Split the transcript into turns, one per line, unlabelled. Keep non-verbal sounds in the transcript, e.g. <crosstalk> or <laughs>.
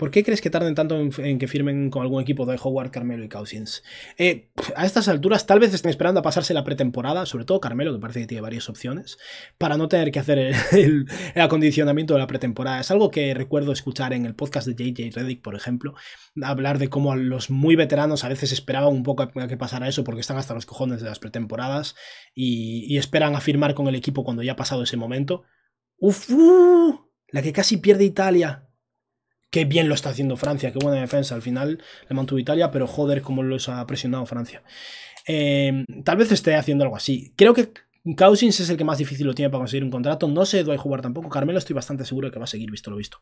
¿Por qué crees que tarden tanto en, que firmen con algún equipo de Howard, Carmelo y Cousins? Eh, a estas alturas tal vez estén esperando a pasarse la pretemporada, sobre todo Carmelo, que parece que tiene varias opciones, para no tener que hacer el, <laughs> acondicionamiento de la pretemporada. Es algo que recuerdo escuchar en el podcast de JJ Reddick, por ejemplo, hablar de cómo los muy veteranos a veces esperaban un poco a que pasara eso porque están hasta los cojones de las pretemporadas y, esperan a firmar con el equipo cuando ya ha pasado ese momento. Uf, la que casi pierde Italia. Qué bien lo está haciendo Francia, qué buena defensa. Al final le mantuvo Italia, pero joder, cómo los ha presionado Francia. Em, tal vez esté haciendo algo así. Creo que Cousins es el que más difícil lo tiene para conseguir un contrato. No sé Dwight jugar tampoco. Carmelo estoy bastante seguro de que va a seguir, visto lo visto.